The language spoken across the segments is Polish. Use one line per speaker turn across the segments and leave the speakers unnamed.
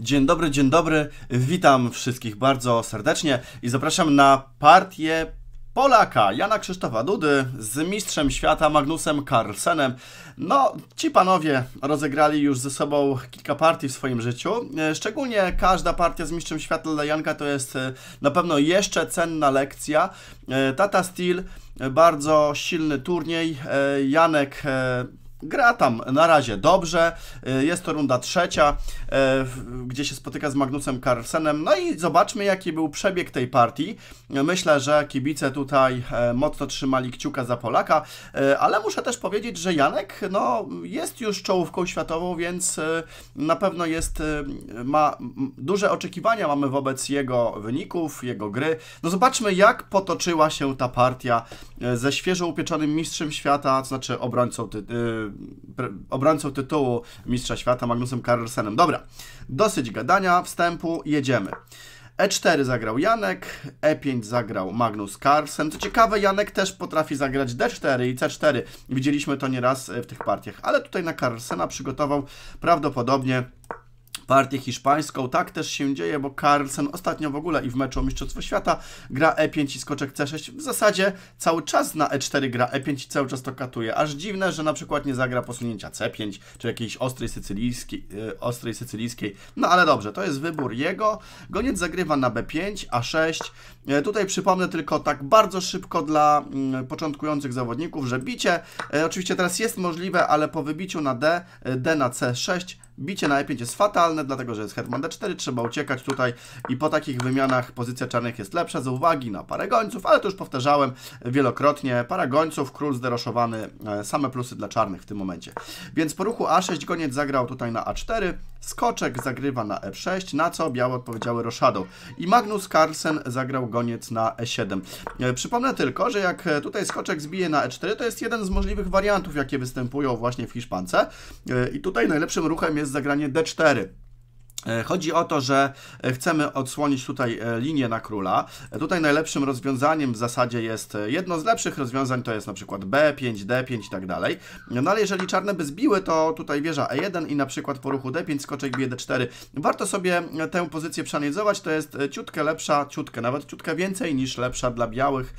Dzień dobry, dzień dobry. Witam wszystkich bardzo serdecznie i zapraszam na partię Polaka Jana Krzysztofa Dudy z mistrzem świata Magnusem Carlsenem. No, ci panowie rozegrali już ze sobą kilka partii w swoim życiu. E, szczególnie każda partia z mistrzem świata dla Janka to jest e, na pewno jeszcze cenna lekcja. E, Tata Steel, bardzo silny turniej. Janek Gra tam na razie dobrze. Y, jest to runda trzecia, y, gdzie się spotyka z Magnusem Carlsenem. No i zobaczmy, jaki był przebieg tej partii. Myślę, że kibice tutaj e, mocno trzymali kciuka za Polaka, e, ale muszę też powiedzieć, że Janek no, jest już czołówką światową, więc e, na pewno jest, ma duże oczekiwania mamy wobec jego wyników, jego gry. No zobaczmy, jak potoczyła się ta partia ze świeżo upieczonym mistrzem świata, to znaczy obrońcą ty, obrońcą tytułu Mistrza Świata Magnusem Carlsenem. Dobra, dosyć gadania, wstępu, jedziemy. E4 zagrał Janek, E5 zagrał Magnus Carlsen. Co ciekawe, Janek też potrafi zagrać D4 i C4. Widzieliśmy to nieraz e, w tych partiach, ale tutaj na Carlsena przygotował prawdopodobnie partię hiszpańską. Tak też się dzieje, bo Carlsen ostatnio w ogóle i w meczu o Mistrzostwo Świata gra E5 i skoczek C6. W zasadzie cały czas na E4 gra E5 i cały czas to katuje. Aż dziwne, że na przykład nie zagra posunięcia C5 czy jakiejś ostrej sycylijskiej. Y, ostrej sycylijskiej. No ale dobrze, to jest wybór jego. Goniec zagrywa na B5, A6. Y, tutaj przypomnę tylko tak bardzo szybko dla mm, początkujących zawodników, że bicie y, oczywiście teraz jest możliwe, ale po wybiciu na D, D na C6 Bicie na E5 jest fatalne, dlatego że jest hetman D4, trzeba uciekać tutaj i po takich wymianach pozycja czarnych jest lepsza z uwagi na parę gońców, ale to już powtarzałem wielokrotnie, para gońców, król zderoszowany, e, same plusy dla czarnych w tym momencie. Więc po ruchu A6 goniec zagrał tutaj na A4, skoczek zagrywa na E6, na co białe odpowiedziały roszadą i Magnus Carlsen zagrał goniec na E7. E, przypomnę tylko, że jak e, tutaj skoczek zbije na E4, to jest jeden z możliwych wariantów, jakie występują właśnie w Hiszpance i tutaj najlepszym ruchem jest jest zagranie D4. E, chodzi o to, że e, chcemy odsłonić tutaj e, linię na króla. Tutaj najlepszym rozwiązaniem w zasadzie jest jedno z lepszych rozwiązań, to jest na przykład B5, D5 i tak dalej. No, no ale jeżeli czarne by zbiły, to tutaj wieża E1 i na przykład po ruchu D5 skoczek bije D4. Warto sobie tę pozycję przeanalizować, to jest ciutkę lepsza, ciutkę, nawet ciutkę więcej niż lepsza dla białych.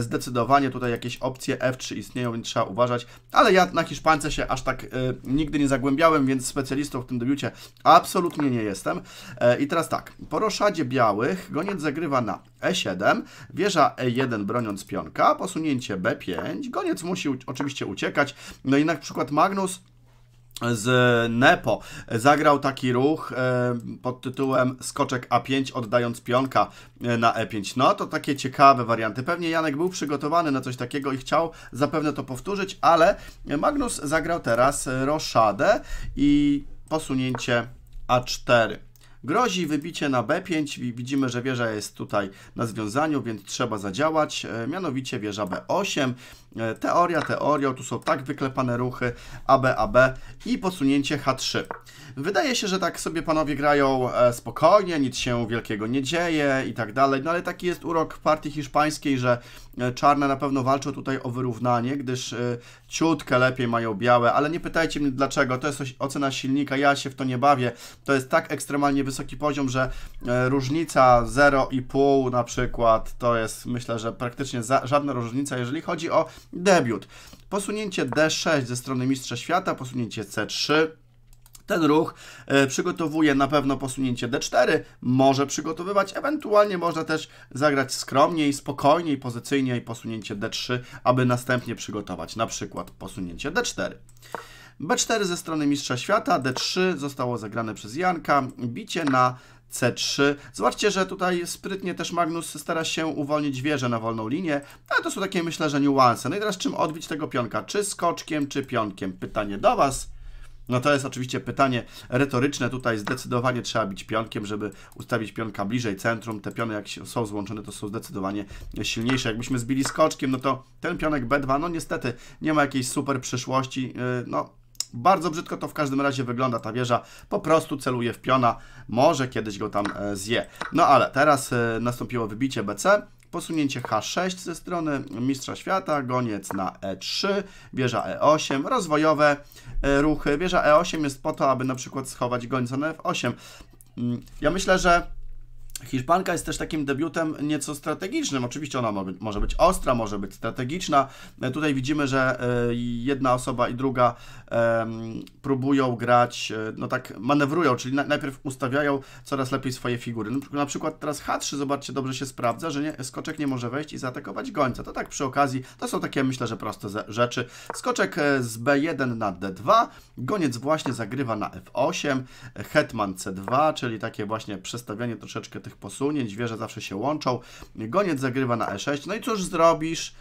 Zdecydowanie tutaj jakieś opcje F3 istnieją, więc trzeba uważać, ale ja na Hiszpance się aż tak y, nigdy nie zagłębiałem, więc specjalistą w tym debiucie absolutnie nie jestem. E, I teraz tak, po roszadzie białych goniec zagrywa na E7, wieża E1 broniąc pionka, posunięcie B5, goniec musi oczywiście uciekać, no i na przykład Magnus z Nepo zagrał taki ruch e, pod tytułem skoczek A5 oddając pionka e, na E5. No to takie ciekawe warianty. Pewnie Janek był przygotowany na coś takiego i chciał zapewne to powtórzyć, ale Magnus zagrał teraz roszadę i posunięcie a4. Grozi wybicie na B5 i widzimy, że wieża jest tutaj na związaniu, więc trzeba zadziałać, e, mianowicie wieża B8. E, teoria teorią, tu są tak wyklepane ruchy AB, AB i posunięcie H3. Wydaje się, że tak sobie panowie grają e, spokojnie, nic się wielkiego nie dzieje i tak dalej, no ale taki jest urok partii hiszpańskiej, że czarne na pewno walczą tutaj o wyrównanie, gdyż ciutkę lepiej mają białe, ale nie pytajcie mnie dlaczego, to jest ocena silnika, ja się w to nie bawię, to jest tak ekstremalnie wysoki poziom, że e, różnica 0,5 na przykład to jest myślę, że praktycznie żadna różnica, jeżeli chodzi o debiut. Posunięcie D6 ze strony Mistrza Świata, posunięcie C3. Ten ruch e, przygotowuje na pewno posunięcie D4, może przygotowywać, ewentualnie można też zagrać skromniej, spokojniej, pozycyjniej posunięcie D3, aby następnie przygotować na przykład posunięcie D4. B4 ze strony Mistrza Świata, D3 zostało zagrane przez Janka, bicie na C3. Zobaczcie, że tutaj sprytnie też Magnus stara się uwolnić wieżę na wolną linię, ale to są takie myślę, że niuanse. No i teraz czym odbić tego pionka? Czy skoczkiem, czy pionkiem? Pytanie do Was. No to jest oczywiście pytanie retoryczne. Tutaj zdecydowanie trzeba bić pionkiem, żeby ustawić pionka bliżej centrum. Te piony, jak są złączone, to są zdecydowanie silniejsze. Jakbyśmy zbili skoczkiem, no to ten pionek B2, no niestety nie ma jakiejś super przyszłości. Y, no, bardzo brzydko to w każdym razie wygląda ta wieża, po prostu celuje w piona, może kiedyś go tam e, zje. No ale teraz e, nastąpiło wybicie BC, Posunięcie H6 ze strony Mistrza Świata, goniec na E3, wieża E8, rozwojowe e, ruchy. Wieża E8 jest po to, aby na przykład schować gońca na F8. Mm, ja myślę, że Hiszpanka jest też takim debiutem nieco strategicznym. Oczywiście ona może być ostra, może być strategiczna. E, tutaj widzimy, że e, jedna osoba i druga próbują grać, e, no tak manewrują, czyli najpierw ustawiają coraz lepiej swoje figury. Na przykład teraz H3, zobaczcie, dobrze się sprawdza, że nie, skoczek nie może wejść i zaatakować gońca. To tak przy okazji, to są takie myślę, że proste rzeczy. Skoczek z B1 na D2, goniec właśnie zagrywa na F8, hetman C2, czyli takie właśnie przestawianie troszeczkę tych tych posunięć, wieże zawsze się łączą. Goniec zagrywa na e6, no i cóż zrobisz?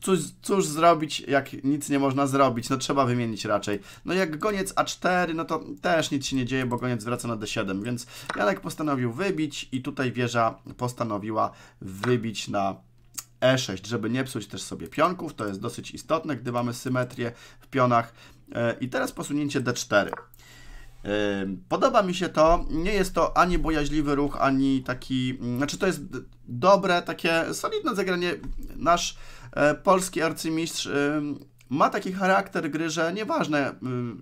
Cóż, cóż zrobić, jak nic nie można zrobić? No trzeba wymienić raczej. No jak goniec a4, no to też nic się nie dzieje, bo goniec wraca na d7, więc Janek postanowił wybić i tutaj wieża postanowiła wybić na e6, żeby nie psuć też sobie pionków. To jest dosyć istotne, gdy mamy symetrię w pionach. E, I teraz posunięcie d4. Podoba mi się to, nie jest to ani bojaźliwy ruch, ani taki, mm, znaczy to jest dobre, takie solidne zagranie. Nasz e, polski arcymistrz ma taki charakter gry, że nieważne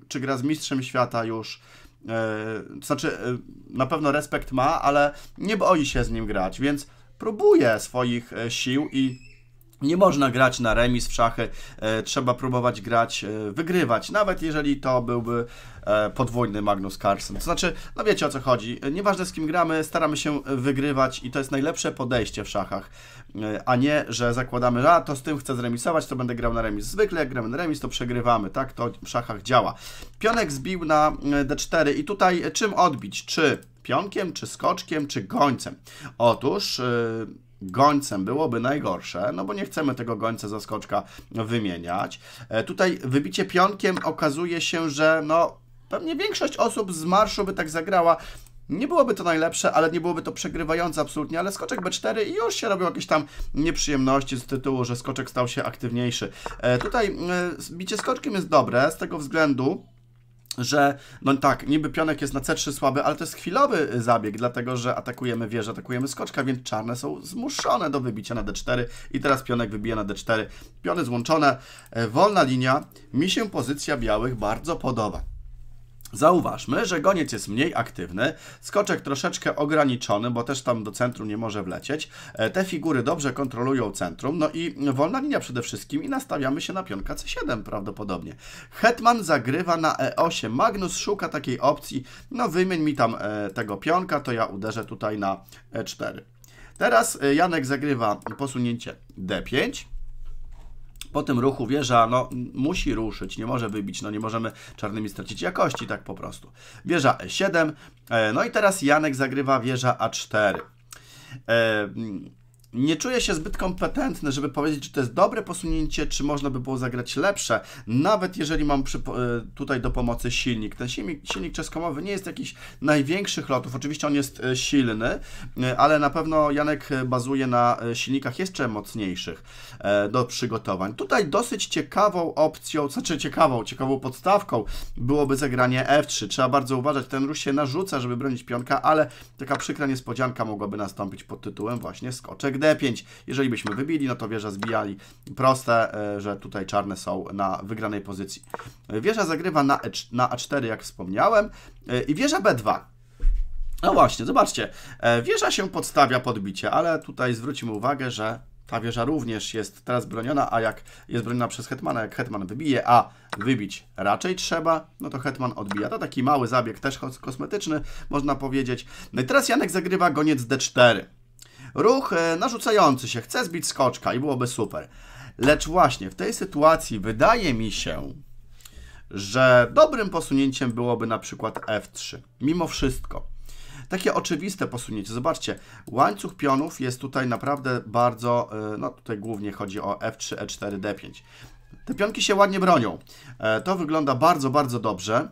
czy gra z mistrzem świata już, e, to znaczy e, na pewno respekt ma, ale nie boi się z nim grać, więc próbuje swoich sił i nie można grać na remis w szachy, e, trzeba próbować grać, e, wygrywać, nawet jeżeli to byłby e, podwójny Magnus Carlsen. To znaczy, no wiecie o co chodzi, nieważne z kim gramy, staramy się wygrywać i to jest najlepsze podejście w szachach, a nie, że zakładamy, a to z tym chcę zremisować, to będę grał na remis. Zwykle jak gramy na remis, to przegrywamy, tak to w szachach działa. Pionek zbił na d4 i tutaj czym odbić? Czy pionkiem, czy skoczkiem, czy gońcem? Otóż... Yy gońcem byłoby najgorsze, no bo nie chcemy tego gońca zaskoczka wymieniać. E, tutaj wybicie pionkiem okazuje się, że no pewnie większość osób z marszu by tak zagrała, nie byłoby to najlepsze, ale nie byłoby to przegrywające absolutnie, ale skoczek B4 i już się robią jakieś tam nieprzyjemności z tytułu, że skoczek stał się aktywniejszy. E, tutaj e, bicie skoczkiem jest dobre z tego względu, że no tak, niby pionek jest na C3 słaby, ale to jest chwilowy y, zabieg, dlatego że atakujemy wieżę, atakujemy skoczka, więc czarne są zmuszone do wybicia na D4 i teraz pionek wybija na D4. Piony złączone, e, wolna linia. Mi się pozycja białych bardzo podoba. Zauważmy, że goniec jest mniej aktywny, skoczek troszeczkę ograniczony, bo też tam do centrum nie może wlecieć. E, te figury dobrze kontrolują centrum, no i wolna linia przede wszystkim i nastawiamy się na pionka C7 prawdopodobnie. Hetman zagrywa na E8, Magnus szuka takiej opcji, no wymień mi tam e, tego pionka, to ja uderzę tutaj na E4. Teraz e, Janek zagrywa posunięcie D5 po tym ruchu wieża no, musi ruszyć, nie może wybić, no nie możemy czarnymi stracić jakości, tak po prostu. Wieża E7, e, no i teraz Janek zagrywa wieża A4 nie czuję się zbyt kompetentny, żeby powiedzieć, czy to jest dobre posunięcie, czy można by było zagrać lepsze, nawet jeżeli mam przy, e, tutaj do pomocy silnik. Ten silnik, silnik czeskomowy nie jest jakiś największych lotów, oczywiście on jest e, silny, e, ale na pewno Janek bazuje na silnikach jeszcze mocniejszych do przygotowań. Tutaj dosyć ciekawą opcją, znaczy ciekawą, ciekawą podstawką byłoby zagranie F3. Trzeba bardzo uważać, ten ruch się narzuca, żeby bronić pionka, ale taka przykra niespodzianka mogłaby nastąpić pod tytułem właśnie skoczek D5. Jeżeli byśmy wybili, no to wieża zbijali. Proste, e, że tutaj czarne są na wygranej pozycji. Wieża zagrywa na, e, na A4, jak wspomniałem. E, I wieża B2. No właśnie, zobaczcie, e, wieża się podstawia podbicie, ale tutaj zwrócimy uwagę, że ta wieża również jest teraz broniona, a jak jest broniona przez Hetmana, jak Hetman wybije, a wybić raczej trzeba, no to Hetman odbija. To taki mały zabieg, też kosmetyczny, można powiedzieć. No i teraz Janek zagrywa goniec D4. Ruch e, narzucający się, chce zbić skoczka i byłoby super. Lecz właśnie w tej sytuacji wydaje mi się, że dobrym posunięciem byłoby na przykład F3. Mimo wszystko. Takie oczywiste posunięcie. Zobaczcie, łańcuch pionów jest tutaj naprawdę bardzo, e, no tutaj głównie chodzi o F3, E4, D5. Te pionki się ładnie bronią. E, to wygląda bardzo, bardzo dobrze.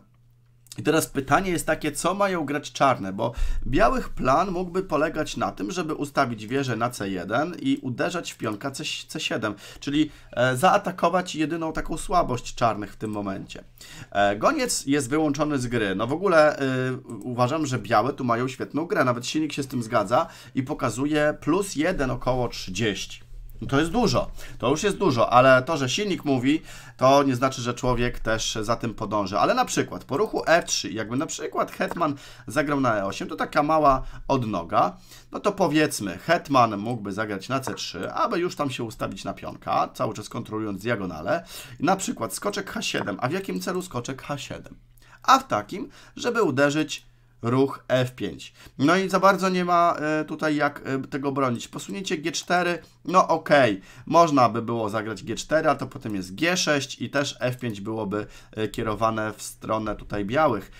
I teraz pytanie jest takie, co mają grać czarne, bo białych plan mógłby polegać na tym, żeby ustawić wieżę na C1 i uderzać w pionka C C7, czyli e, zaatakować jedyną taką słabość czarnych w tym momencie. E, goniec jest wyłączony z gry. No w ogóle e, uważam, że białe tu mają świetną grę, nawet silnik się z tym zgadza i pokazuje plus 1 około 30. No to jest dużo, to już jest dużo, ale to, że silnik mówi, to nie znaczy, że człowiek też za tym podąży. Ale na przykład po ruchu E3, jakby na przykład Hetman zagrał na E8, to taka mała odnoga, no to powiedzmy, Hetman mógłby zagrać na C3, aby już tam się ustawić na pionka, cały czas kontrolując diagonale. Na przykład skoczek H7, a w jakim celu skoczek H7? A w takim, żeby uderzyć ruch F5. No i za bardzo nie ma e, tutaj jak e, tego bronić. Posunięcie G4, no okej, okay. można by było zagrać G4, a to potem jest G6 i też F5 byłoby e, kierowane w stronę tutaj białych.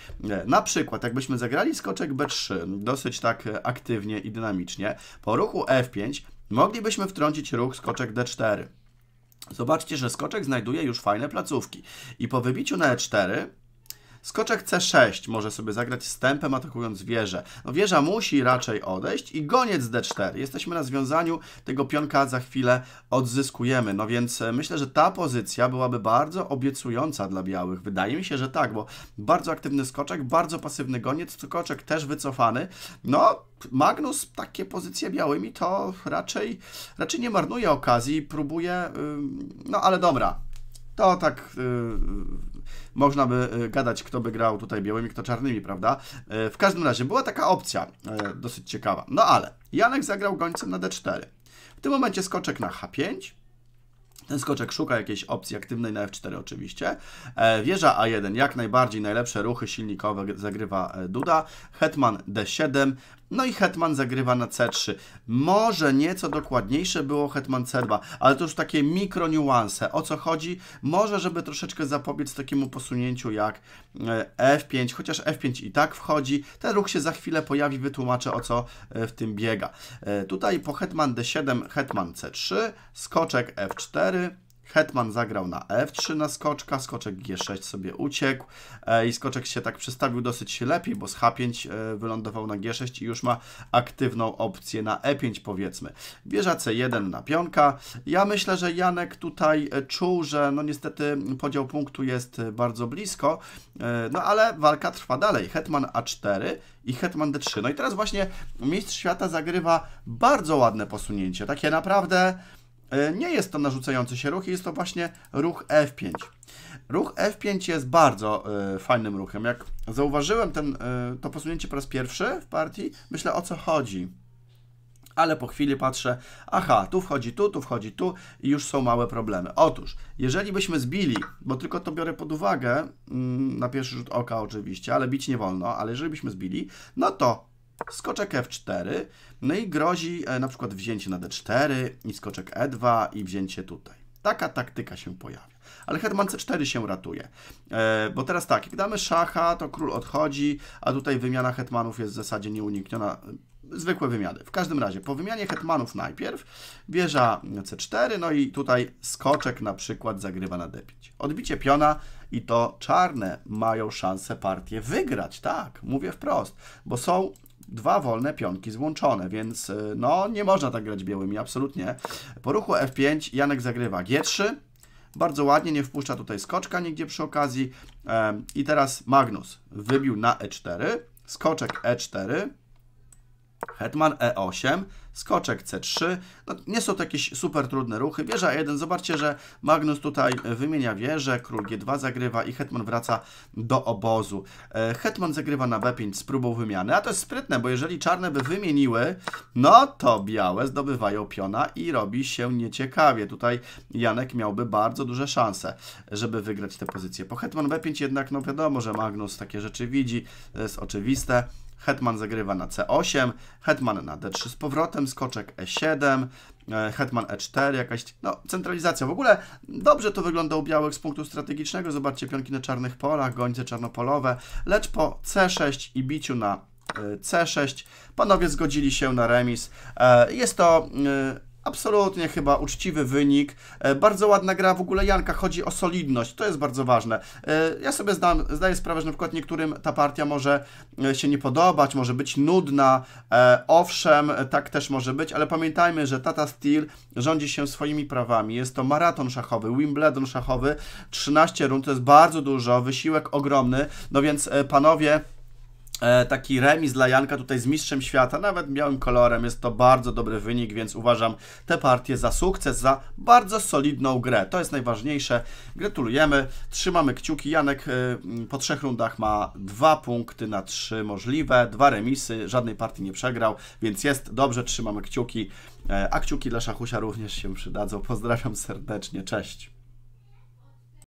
Na przykład, jakbyśmy zagrali skoczek B3 dosyć tak aktywnie i dynamicznie, po ruchu F5 moglibyśmy wtrącić ruch skoczek D4. Zobaczcie, że skoczek znajduje już fajne placówki i po wybiciu na E4 Skoczek C6 może sobie zagrać stępem atakując wieżę. No wieża musi raczej odejść i goniec D4. Jesteśmy na związaniu, tego pionka za chwilę odzyskujemy. No więc e, myślę, że ta pozycja byłaby bardzo obiecująca dla białych. Wydaje mi się, że tak, bo bardzo aktywny skoczek, bardzo pasywny goniec, skoczek też wycofany. No, Magnus takie pozycje białymi to raczej, raczej nie marnuje okazji, próbuje, no ale dobra, to tak y, można by e, gadać, kto by grał tutaj białymi, kto czarnymi, prawda? E, w każdym razie była taka opcja e, dosyć ciekawa. No ale Janek zagrał gońcem na d4. W tym momencie skoczek na h5. Ten skoczek szuka jakiejś opcji aktywnej na F4 oczywiście. Wieża A1, jak najbardziej najlepsze ruchy silnikowe zagrywa Duda. Hetman D7, no i hetman zagrywa na c3. Może nieco dokładniejsze było hetman c2, ale to już takie mikro niuanse. O co chodzi? Może, żeby troszeczkę zapobiec takiemu posunięciu jak e, f5, chociaż f5 i tak wchodzi. Ten ruch się za chwilę pojawi, wytłumaczę o co e, w tym biega. E, tutaj po hetman d7, hetman c3, skoczek f4, Hetman zagrał na F3 na skoczka, skoczek G6 sobie uciekł e, i skoczek się tak przestawił dosyć lepiej, bo z H5 e, wylądował na G6 i już ma aktywną opcję na E5 powiedzmy. Wieża C1 na pionka. Ja myślę, że Janek tutaj czuł, że no niestety podział punktu jest bardzo blisko, e, no ale walka trwa dalej. Hetman A4 i hetman d3. No i teraz właśnie mistrz świata zagrywa bardzo ładne posunięcie, takie naprawdę E, nie jest to narzucający się ruch, jest to właśnie ruch F5. Ruch F5 jest bardzo y, fajnym ruchem. Jak zauważyłem ten, y, to posunięcie po raz pierwszy w partii, myślę o co chodzi. Ale po chwili patrzę, aha, tu wchodzi tu, tu wchodzi tu i już są małe problemy. Otóż, jeżeli byśmy zbili, bo tylko to biorę pod uwagę, mm, na pierwszy rzut oka oczywiście, ale bić nie wolno, ale jeżeli byśmy zbili, no to skoczek f4, no i grozi e, na przykład wzięcie na d4 i skoczek e2 i wzięcie tutaj. Taka taktyka się pojawia. Ale hetman c4 się ratuje, e, bo teraz tak, jak damy szacha, to król odchodzi, a tutaj wymiana hetmanów jest w zasadzie nieunikniona, zwykłe wymiany. W każdym razie, po wymianie hetmanów najpierw wieża c4, no i tutaj skoczek na przykład zagrywa na d5. Odbicie piona i to czarne mają szansę partię wygrać, tak, mówię wprost, bo są dwa wolne pionki złączone, więc y, no nie można tak grać białymi, absolutnie. Po ruchu F5 Janek zagrywa G3, bardzo ładnie, nie wpuszcza tutaj skoczka nigdzie przy okazji. I teraz Magnus wybił na E4, skoczek E4, Hetman E8, skoczek C3. No, nie są to jakieś super trudne ruchy. Wieża E1, zobaczcie, że Magnus tutaj wymienia wieżę, król G2 zagrywa i Hetman wraca do obozu. E, Hetman zagrywa na B5 z próbą wymiany, a to jest sprytne, bo jeżeli czarne by wymieniły, no to białe zdobywają piona i robi się nieciekawie. Tutaj Janek miałby bardzo duże szanse, żeby wygrać tę pozycję. Po Hetman B5 jednak, no wiadomo, że Magnus takie rzeczy widzi, to jest oczywiste. Hetman zagrywa na C8, Hetman na D3 z powrotem, skoczek E7, e, Hetman E4, jakaś no, centralizacja. W ogóle dobrze to wygląda u białych z punktu strategicznego. Zobaczcie, pionki na czarnych polach, gońce czarnopolowe, lecz po C6 i biciu na e, C6. Panowie zgodzili się na remis. E, jest to absolutnie chyba uczciwy wynik. E, bardzo ładna gra, w ogóle Janka chodzi o solidność, to jest bardzo ważne. E, ja sobie zdam, zdaję sprawę, że na przykład niektórym ta partia może e, się nie podobać, może być nudna. Owszem, tak też może być, ale pamiętajmy, że Tata Steel rządzi się swoimi prawami. Jest to maraton szachowy, Wimbledon szachowy, 13 rund, to jest bardzo dużo, wysiłek ogromny, no więc panowie E, taki remis dla Janka tutaj z mistrzem świata, nawet białym kolorem. Jest to bardzo dobry wynik, więc uważam tę partię za sukces, za bardzo solidną grę. To jest najważniejsze. Gratulujemy, trzymamy kciuki. Janek e, po trzech rundach ma dwa punkty na trzy możliwe, dwa remisy, żadnej partii nie przegrał, więc jest dobrze, trzymamy kciuki. E, a kciuki dla Szachusia również się przydadzą. Pozdrawiam serdecznie, cześć.